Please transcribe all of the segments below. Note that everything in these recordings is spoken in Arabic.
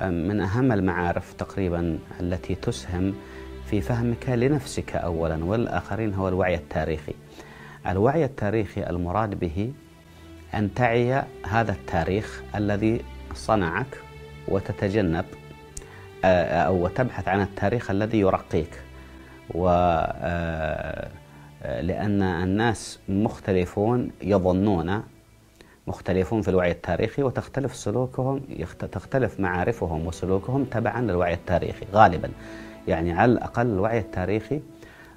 من أهم المعارف تقريبا التي تسهم في فهمك لنفسك أولا والآخرين هو الوعي التاريخي الوعي التاريخي المراد به أن تعي هذا التاريخ الذي صنعك وتتجنب آه، أو وتبحث عن التاريخ الذي يرقيك و آه، آه، لأن الناس مختلفون يظنون مختلفون في الوعي التاريخي وتختلف سلوكهم يخت... تختلف معارفهم وسلوكهم تبعا للوعي التاريخي غالبا يعني على الأقل الوعي التاريخي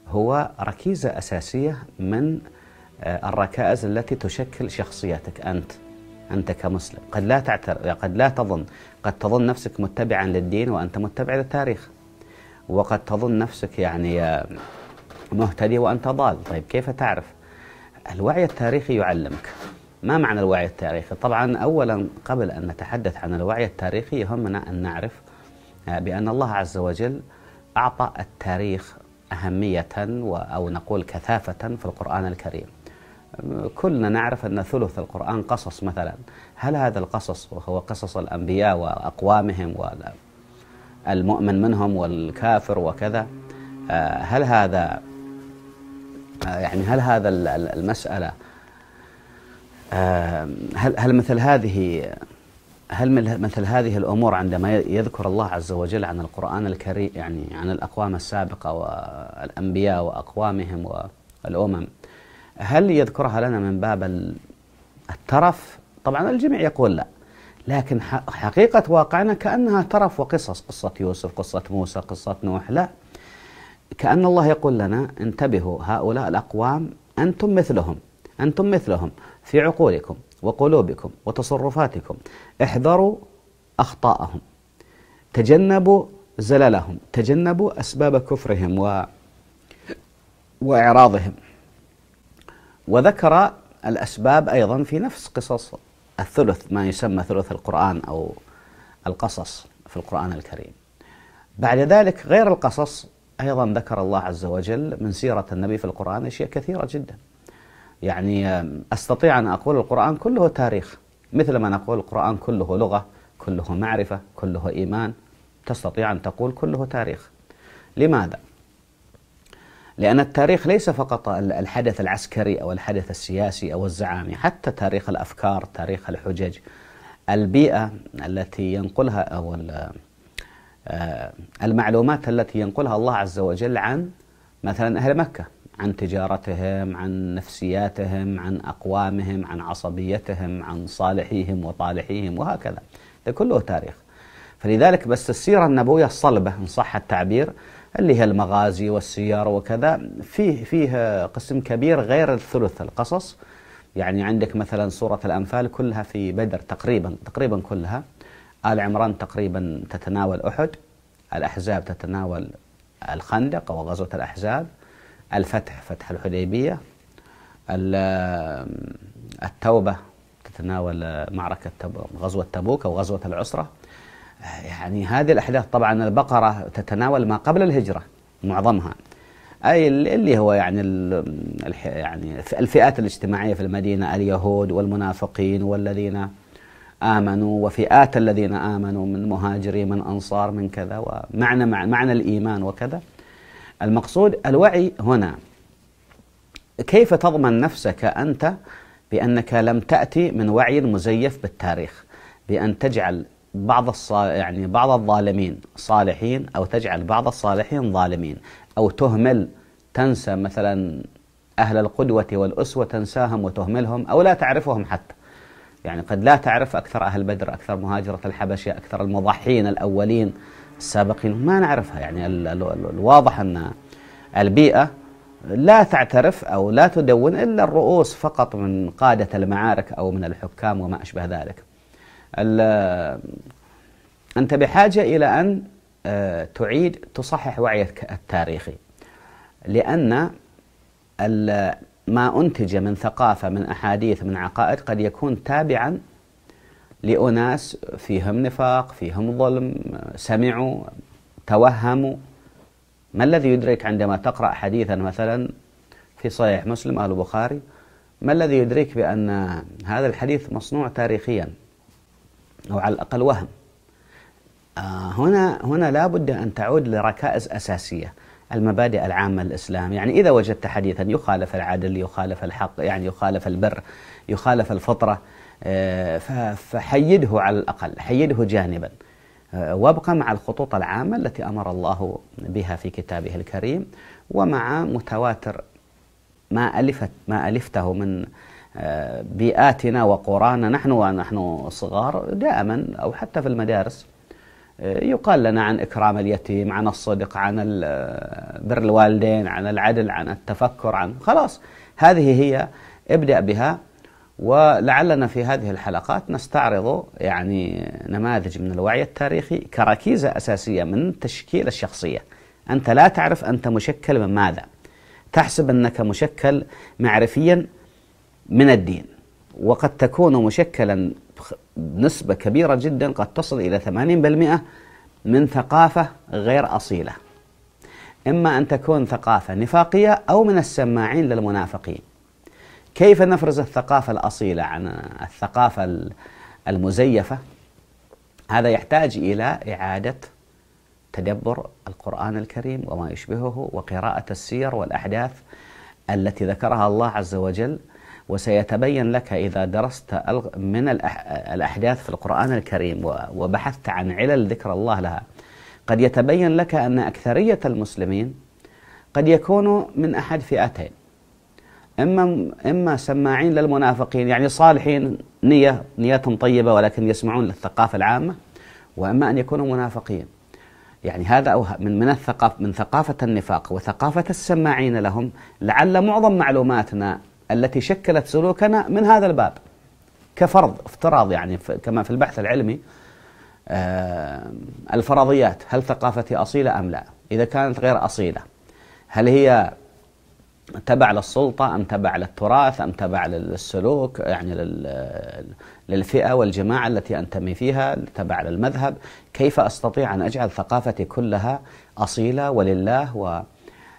هو ركيزة أساسية من آه، الركائز التي تشكل شخصيتك أنت أنت كمسلم قد لا تعتر... قد لا تظن قد تظن نفسك متبعا للدين وأنت متبع للتاريخ وقد تظن نفسك يعني آه، مهتدي وأنت ضال طيب كيف تعرف الوعي التاريخي يعلمك ما معنى الوعي التاريخي؟ طبعا أولا قبل أن نتحدث عن الوعي التاريخي يهمنا أن نعرف آه، بأن الله عز وجل أعطى التاريخ أهمية أو نقول كثافة في القرآن الكريم كلنا نعرف أن ثلث القرآن قصص مثلا هل هذا القصص وهو قصص الأنبياء وأقوامهم والمؤمن منهم والكافر وكذا آه، هل هذا آه، يعني هل هذا المسألة آه، هل هل مثل هذه هل مثل هذه الامور عندما يذكر الله عز وجل عن القران الكريم يعني عن الاقوام السابقه والانبياء واقوامهم والامم هل يذكرها لنا من باب الترف؟ طبعا الجميع يقول لا لكن حقيقه واقعنا كانها ترف وقصص قصه يوسف، قصه موسى، قصه نوح، لا كأن الله يقول لنا انتبهوا هؤلاء الأقوام أنتم مثلهم أنتم مثلهم في عقولكم وقلوبكم وتصرفاتكم احذروا أخطاءهم تجنبوا زللهم تجنبوا أسباب كفرهم و وإعراضهم وذكر الأسباب أيضا في نفس قصص الثلث ما يسمى ثلث القرآن أو القصص في القرآن الكريم بعد ذلك غير القصص أيضا ذكر الله عز وجل من سيرة النبي في القرآن أشياء كثيرة جدا يعني أستطيع أن أقول القرآن كله تاريخ مثل ما نقول القرآن كله لغة كله معرفة كله إيمان تستطيع أن تقول كله تاريخ لماذا؟ لأن التاريخ ليس فقط الحدث العسكري أو الحدث السياسي أو الزعامي حتى تاريخ الأفكار تاريخ الحجج البيئة التي ينقلها أو آه، المعلومات التي ينقلها الله عز وجل عن مثلا أهل مكة عن تجارتهم عن نفسياتهم عن أقوامهم عن عصبيتهم عن صالحيهم وطالحيهم وهكذا ده كله تاريخ فلذلك بس السيرة النبوية الصلبة إن صح التعبير اللي هي المغازي والسيارة وكذا فيه فيه قسم كبير غير الثلث القصص يعني عندك مثلا سورة الأنفال كلها في بدر تقريبا تقريبا كلها آل عمران تقريبا تتناول أحد الأحزاب تتناول الخندق وغزوة الأحزاب الفتح فتح الحديبية التوبة تتناول معركة غزوة تبوك أو غزوة العسرة يعني هذه الأحداث طبعا البقرة تتناول ما قبل الهجرة معظمها أي اللي هو يعني يعني الفئات الاجتماعية في المدينة اليهود والمنافقين والذين آمنوا وفئات الذين آمنوا من مهاجرين من أنصار من كذا ومعنى معنى الإيمان وكذا المقصود الوعي هنا كيف تضمن نفسك أنت بأنك لم تأتي من وعي مزيف بالتاريخ بأن تجعل بعض يعني بعض الظالمين صالحين أو تجعل بعض الصالحين ظالمين أو تهمل تنسى مثلا أهل القدوة والأسوة تنساهم وتهملهم أو لا تعرفهم حتى يعني قد لا تعرف أكثر أهل بدر أكثر مهاجرة الحبشة أكثر المضحين الأولين السابقين ما نعرفها يعني الواضح أن البيئة لا تعترف أو لا تدون إلا الرؤوس فقط من قادة المعارك أو من الحكام وما أشبه ذلك أنت بحاجة إلى أن آه، تعيد تصحح وعيك التاريخي لأن ما أنتج من ثقافة من أحاديث من عقائد قد يكون تابعا لأناس فيهم نفاق فيهم ظلم سمعوا توهموا ما الذي يدرك عندما تقرأ حديثا مثلا في صحيح مسلم آل بخاري ما الذي يدرك بأن هذا الحديث مصنوع تاريخيا أو على الأقل وهم آه، هنا هنا لابد أن تعود لركائز أساسية المبادئ العامة للإسلام يعني إذا وجدت حديثا يخالف العدل يخالف الحق يعني يخالف البر يخالف الفطرة آه، فحيده على الأقل حيده جانبا آه، وابقى مع الخطوط العامة التي أمر الله بها في كتابه الكريم ومع متواتر ما ألفت ما ألفته من آه، بيئاتنا وقرانا نحن ونحن صغار دائما أو حتى في المدارس يقال لنا عن إكرام اليتيم عن الصدق عن بر الوالدين عن العدل عن التفكر عن خلاص هذه هي ابدأ بها ولعلنا في هذه الحلقات نستعرض يعني نماذج من الوعي التاريخي كركيزة أساسية من تشكيل الشخصية أنت لا تعرف أنت مشكل من ماذا تحسب أنك مشكل معرفيا من الدين وقد تكون مشكلا بنسبة كبيرة جدا قد تصل إلى 80% من ثقافة غير أصيلة إما أن تكون ثقافة نفاقية أو من السماعين للمنافقين كيف نفرز الثقافة الأصيلة عن الثقافة المزيفة هذا يحتاج إلى إعادة تدبر القرآن الكريم وما يشبهه وقراءة السير والأحداث التي ذكرها الله عز وجل وسيتبين لك إذا درست من الأحداث في القرآن الكريم وبحثت عن علل ذكر الله لها قد يتبين لك أن أكثرية المسلمين قد يكونوا من أحد فئتين إما إما سماعين للمنافقين يعني صالحين نية نيات طيبة ولكن يسمعون للثقافة العامة وإما أن يكونوا منافقين يعني هذا من من الثقاف من ثقافة النفاق وثقافة السماعين لهم لعل معظم معلوماتنا التي شكلت سلوكنا من هذا الباب كفرض افتراض يعني كما في البحث العلمي الفرضيات هل ثقافتي أصيلة أم لا إذا كانت غير أصيلة هل هي تبع للسلطة أم تبع للتراث أم تبع للسلوك يعني للفئة والجماعة التي أنتمي فيها تبع للمذهب كيف أستطيع أن أجعل ثقافتي كلها أصيلة ولله و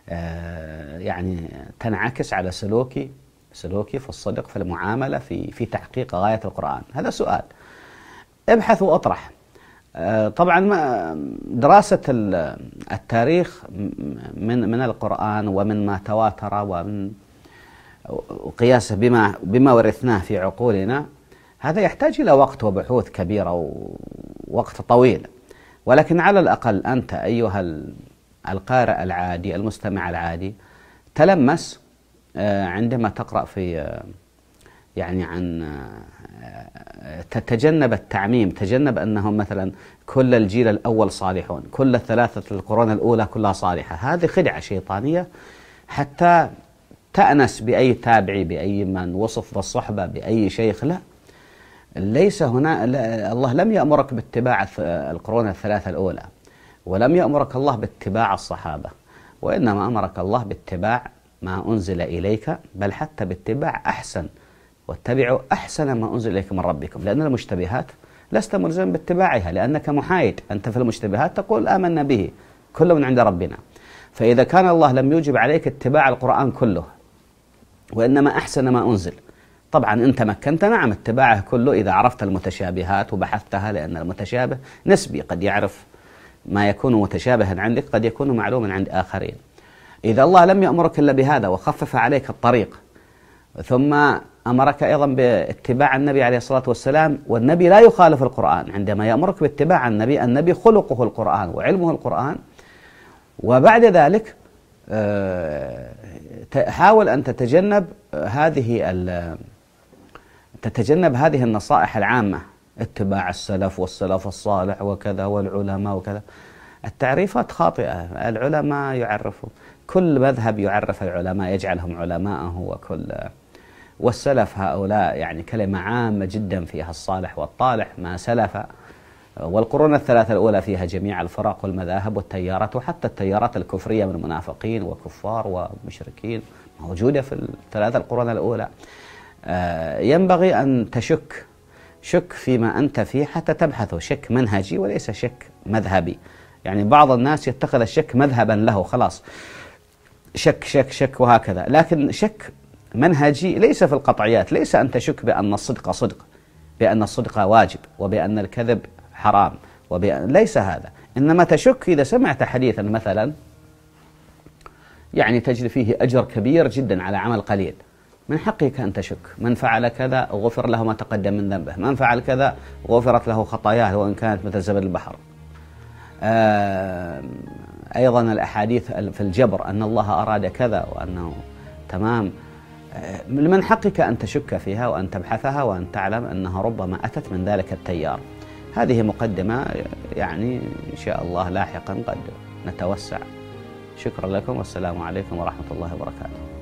آه، يعني تنعكس على سلوكي سلوكي في الصدق في المعاملة في في تحقيق غاية القرآن هذا سؤال ابحث وأطرح آه، طبعا دراسة التاريخ من من القرآن ومن ما تواتر ومن وقياسه بما بما ورثناه في عقولنا هذا يحتاج إلى وقت وبحوث كبيرة ووقت طويل ولكن على الأقل أنت أيها القارئ العادي المستمع العادي تلمس آه، عندما تقرأ في آه، يعني عن تتجنب التعميم تجنب أنهم مثلا كل الجيل الأول صالحون كل الثلاثة القرون الأولى كلها صالحة هذه خدعة شيطانية حتى تأنس بأي تابعي بأي من وصف بالصحبة بأي شيخ لا ليس هنا لا الله لم يأمرك باتباع القرون الثلاثة الأولى ولم يأمرك الله باتباع الصحابة وإنما أمرك الله باتباع ما أنزل إليك بل حتى باتباع أحسن واتبعوا أحسن ما أنزل إليكم من ربكم لأن المشتبهات لست ملزما باتباعها لأنك محايد أنت في المشتبهات تقول آمنا به كل من عند ربنا فإذا كان الله لم يوجب عليك اتباع القرآن كله وإنما أحسن ما أنزل طبعا إن تمكنت نعم اتباعه كله إذا عرفت المتشابهات وبحثتها لأن المتشابه نسبي قد يعرف ما يكون متشابها عندك قد يكون معلوما عند آخرين إذا الله لم يأمرك إلا بهذا وخفف عليك الطريق ثم أمرك أيضا باتباع النبي عليه الصلاة والسلام والنبي لا يخالف القرآن عندما يأمرك باتباع النبي النبي خلقه القرآن وعلمه القرآن وبعد ذلك آه، حاول أن تتجنب هذه تتجنب هذه النصائح العامة اتباع السلف والسلف الصالح وكذا والعلماء وكذا التعريفات خاطئة العلماء يعرفوا كل مذهب يعرف العلماء يجعلهم علماءه وكل والسلف هؤلاء يعني كلمة عامة جدا فيها الصالح والطالح ما سلف والقرون الثلاثة الأولى فيها جميع الفرق والمذاهب والتيارات وحتى التيارات الكفرية من منافقين وكفار ومشركين موجودة في الثلاثة القرون الأولى آه، ينبغي أن تشك شك فيما أنت فيه حتى تبحثه شك منهجي وليس شك مذهبي يعني بعض الناس يتخذ الشك مذهبا له خلاص شك شك شك وهكذا لكن شك منهجي ليس في القطعيات ليس أن تشك بأن الصدق صدق بأن الصدق واجب وبأن الكذب حرام وبأن ليس هذا إنما تشك إذا سمعت حديثا مثلا يعني تجد فيه أجر كبير جدا على عمل قليل من حقك أن تشك من فعل كذا غفر له ما تقدم من ذنبه من فعل كذا غفرت له خطاياه وإن كانت مثل زبد البحر آه، أيضا الأحاديث في الجبر أن الله أراد كذا وأنه تمام آه، من حقك أن تشك فيها وأن تبحثها وأن تعلم أنها ربما أتت من ذلك التيار هذه مقدمة يعني إن شاء الله لاحقا قد نتوسع شكرا لكم والسلام عليكم ورحمة الله وبركاته